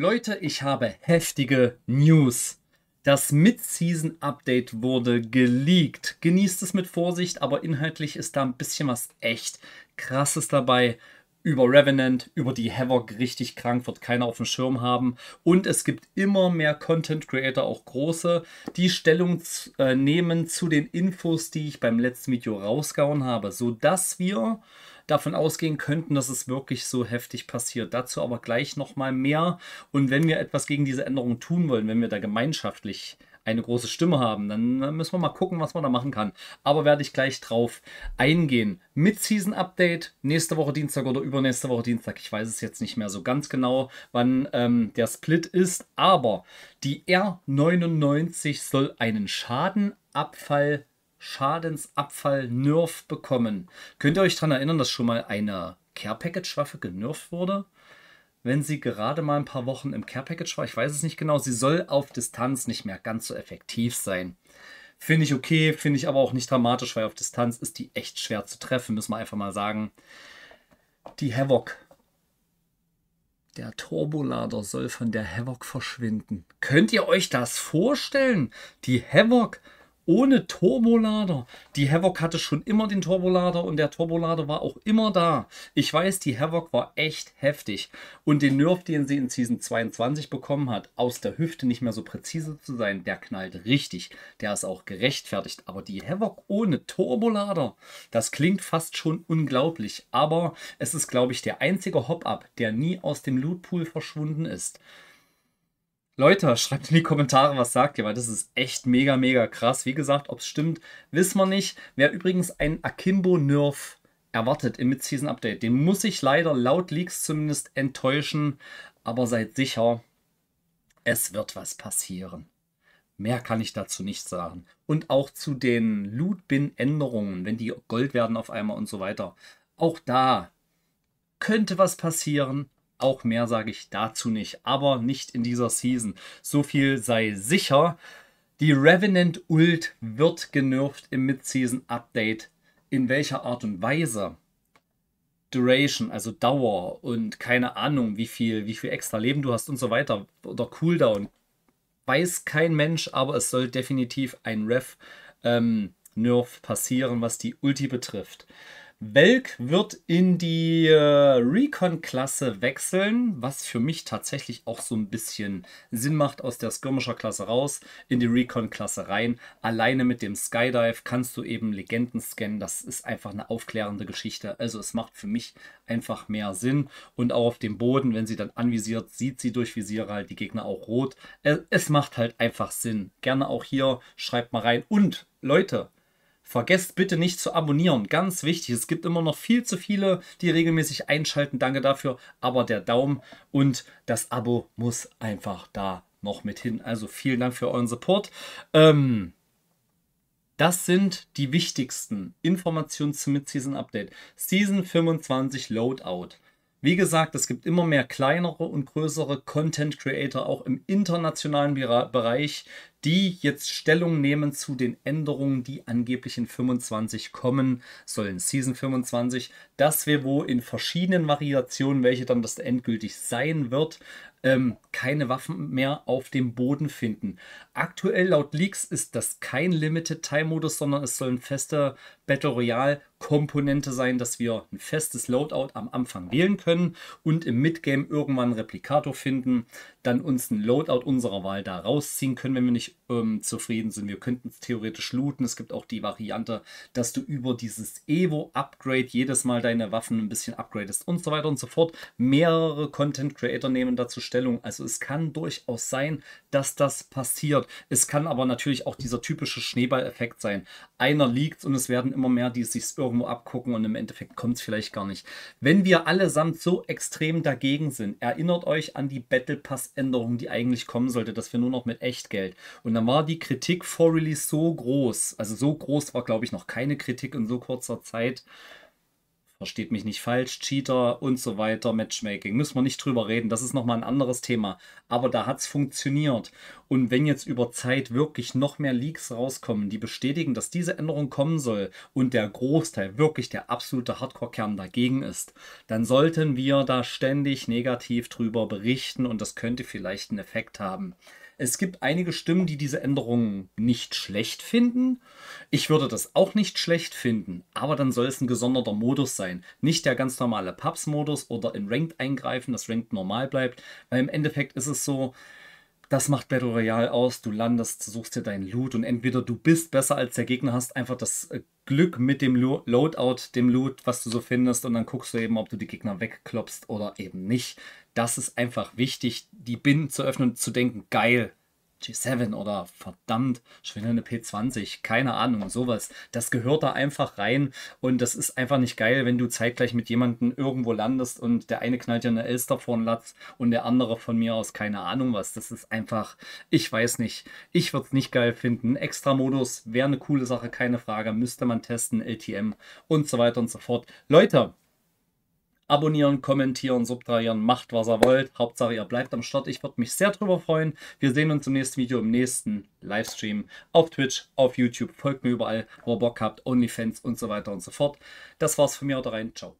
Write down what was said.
Leute, ich habe heftige News. Das Mid-Season-Update wurde geleakt. Genießt es mit Vorsicht, aber inhaltlich ist da ein bisschen was echt Krasses dabei. Über Revenant, über die Havoc richtig krank, wird keiner auf dem Schirm haben. Und es gibt immer mehr Content-Creator, auch große, die Stellung äh, nehmen zu den Infos, die ich beim letzten Video rausgehauen habe, sodass wir davon ausgehen könnten, dass es wirklich so heftig passiert. Dazu aber gleich nochmal mehr. Und wenn wir etwas gegen diese Änderung tun wollen, wenn wir da gemeinschaftlich eine große Stimme haben. Dann müssen wir mal gucken, was man da machen kann. Aber werde ich gleich drauf eingehen. Mit season update nächste Woche Dienstag oder übernächste Woche Dienstag. Ich weiß es jetzt nicht mehr so ganz genau, wann ähm, der Split ist. Aber die R99 soll einen Schadenabfall Schadensabfall Nerf bekommen. Könnt ihr euch daran erinnern, dass schon mal eine Care Package Waffe genervt wurde? Wenn sie gerade mal ein paar Wochen im Care Package war, ich weiß es nicht genau, sie soll auf Distanz nicht mehr ganz so effektiv sein. Finde ich okay, finde ich aber auch nicht dramatisch, weil auf Distanz ist die echt schwer zu treffen, müssen wir einfach mal sagen. Die Havoc. Der Turbolader soll von der Havoc verschwinden. Könnt ihr euch das vorstellen? Die Havoc ohne Turbolader. Die Havoc hatte schon immer den Turbolader und der Turbolader war auch immer da. Ich weiß, die Havoc war echt heftig. Und den Nerf, den sie in Season 22 bekommen hat, aus der Hüfte nicht mehr so präzise zu sein, der knallt richtig. Der ist auch gerechtfertigt. Aber die Havoc ohne Turbolader, das klingt fast schon unglaublich. Aber es ist, glaube ich, der einzige Hop-Up, der nie aus dem Lootpool verschwunden ist. Leute, schreibt in die Kommentare, was sagt ihr, weil das ist echt mega, mega krass. Wie gesagt, ob es stimmt, wissen wir nicht. Wer übrigens einen Akimbo-Nerf erwartet im Mid-Season-Update, den muss ich leider laut Leaks zumindest enttäuschen. Aber seid sicher, es wird was passieren. Mehr kann ich dazu nicht sagen. Und auch zu den Loot-Bin-Änderungen, wenn die Gold werden auf einmal und so weiter. Auch da könnte was passieren, auch mehr sage ich dazu nicht, aber nicht in dieser Season. So viel sei sicher. Die Revenant Ult wird genervt im Mid-Season Update. In welcher Art und Weise? Duration, also Dauer und keine Ahnung, wie viel, wie viel extra Leben du hast und so weiter oder Cooldown. Weiß kein Mensch, aber es soll definitiv ein Ref ähm, passieren, was die Ulti betrifft. Welk wird in die äh, Recon-Klasse wechseln, was für mich tatsächlich auch so ein bisschen Sinn macht, aus der Skirmisher-Klasse raus, in die Recon-Klasse rein. Alleine mit dem Skydive kannst du eben Legenden scannen. Das ist einfach eine aufklärende Geschichte. Also es macht für mich einfach mehr Sinn. Und auch auf dem Boden, wenn sie dann anvisiert, sieht sie durch Visiere halt die Gegner auch rot. Es macht halt einfach Sinn. Gerne auch hier, schreibt mal rein. Und Leute, Vergesst bitte nicht zu abonnieren. Ganz wichtig. Es gibt immer noch viel zu viele, die regelmäßig einschalten. Danke dafür. Aber der Daumen und das Abo muss einfach da noch mit hin. Also vielen Dank für euren Support. Ähm, das sind die wichtigsten Informationen zum Mid-Season Update. Season 25 Loadout. Wie gesagt, es gibt immer mehr kleinere und größere Content Creator, auch im internationalen Bereich, die jetzt Stellung nehmen zu den Änderungen, die angeblich in 25 kommen sollen. Season 25, dass wir wo in verschiedenen Variationen, welche dann das endgültig sein wird, ähm, keine Waffen mehr auf dem Boden finden. Aktuell laut Leaks ist das kein Limited Time Modus, sondern es soll ein fester Battle Royale Komponente sein, dass wir ein festes Loadout am Anfang wählen können und im Midgame irgendwann einen Replikator finden, dann uns ein Loadout unserer Wahl da rausziehen können, wenn wir nicht ähm, zufrieden sind. Wir könnten es theoretisch looten. Es gibt auch die Variante, dass du über dieses Evo-Upgrade jedes Mal deine Waffen ein bisschen upgradest und so weiter und so fort. Mehrere Content-Creator nehmen dazu Stellung. Also es kann durchaus sein, dass das passiert. Es kann aber natürlich auch dieser typische Schneeball-Effekt sein. Einer liegt und es werden immer mehr, die es sich irgendwo abgucken und im Endeffekt kommt es vielleicht gar nicht. Wenn wir allesamt so extrem dagegen sind, erinnert euch an die Battle Pass-Änderung, die eigentlich kommen sollte, dass wir nur noch mit Echtgeld und dann war die Kritik vor Release so groß. Also so groß war, glaube ich, noch keine Kritik in so kurzer Zeit. Versteht mich nicht falsch, Cheater und so weiter, Matchmaking. Müssen wir nicht drüber reden. Das ist nochmal ein anderes Thema. Aber da hat es funktioniert. Und wenn jetzt über Zeit wirklich noch mehr Leaks rauskommen, die bestätigen, dass diese Änderung kommen soll und der Großteil wirklich der absolute Hardcore-Kern dagegen ist, dann sollten wir da ständig negativ drüber berichten und das könnte vielleicht einen Effekt haben. Es gibt einige Stimmen, die diese Änderungen nicht schlecht finden. Ich würde das auch nicht schlecht finden, aber dann soll es ein gesonderter Modus sein. Nicht der ganz normale Pubs-Modus oder in Ranked eingreifen, dass Ranked normal bleibt, weil im Endeffekt ist es so, das macht Battle Royale aus. Du landest, suchst dir deinen Loot und entweder du bist besser als der Gegner, hast einfach das äh, Glück mit dem Lo Loadout, dem Loot, was du so findest und dann guckst du eben, ob du die Gegner wegklopst oder eben nicht. Das ist einfach wichtig, die Binden zu öffnen und zu denken, geil, G7 oder verdammt, schon P20, keine Ahnung, sowas. Das gehört da einfach rein und das ist einfach nicht geil, wenn du zeitgleich mit jemandem irgendwo landest und der eine knallt ja eine Elster vor den Latz und der andere von mir aus keine Ahnung was. Das ist einfach, ich weiß nicht, ich würde es nicht geil finden. Extra Modus wäre eine coole Sache, keine Frage, müsste man testen, LTM und so weiter und so fort. Leute, Abonnieren, kommentieren, subtrahieren, macht was ihr wollt. Hauptsache ihr bleibt am Start. Ich würde mich sehr drüber freuen. Wir sehen uns im nächsten Video, im nächsten Livestream auf Twitch, auf YouTube. Folgt mir überall, wo ihr Bock habt, OnlyFans und so weiter und so fort. Das war's von mir. Haut rein. Ciao.